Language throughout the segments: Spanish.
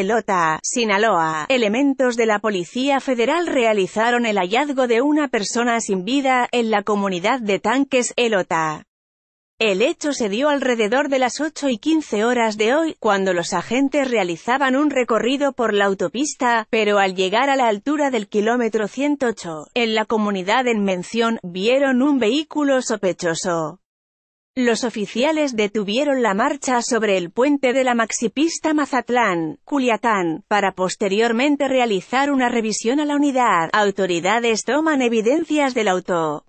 Elota, Sinaloa. Elementos de la Policía Federal realizaron el hallazgo de una persona sin vida, en la comunidad de Tanques, Elota. El hecho se dio alrededor de las 8 y 15 horas de hoy, cuando los agentes realizaban un recorrido por la autopista, pero al llegar a la altura del kilómetro 108, en la comunidad en mención, vieron un vehículo sospechoso. Los oficiales detuvieron la marcha sobre el puente de la maxipista Mazatlán, Culiatán, para posteriormente realizar una revisión a la unidad. Autoridades toman evidencias del auto.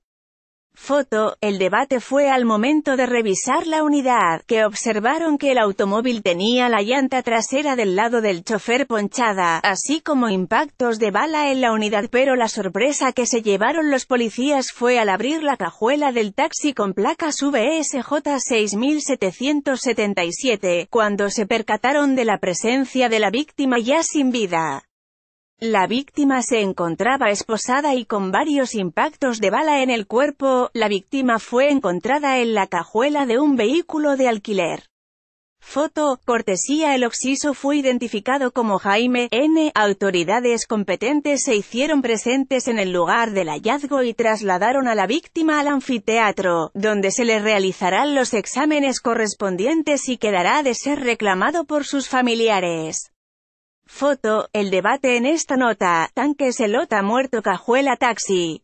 Foto, el debate fue al momento de revisar la unidad, que observaron que el automóvil tenía la llanta trasera del lado del chofer ponchada, así como impactos de bala en la unidad pero la sorpresa que se llevaron los policías fue al abrir la cajuela del taxi con placas VSJ 6777, cuando se percataron de la presencia de la víctima ya sin vida. La víctima se encontraba esposada y con varios impactos de bala en el cuerpo, la víctima fue encontrada en la cajuela de un vehículo de alquiler. Foto, cortesía El oxiso fue identificado como Jaime N. Autoridades competentes se hicieron presentes en el lugar del hallazgo y trasladaron a la víctima al anfiteatro, donde se le realizarán los exámenes correspondientes y quedará de ser reclamado por sus familiares. Foto, el debate en esta nota, tanque selota muerto Cajuela Taxi.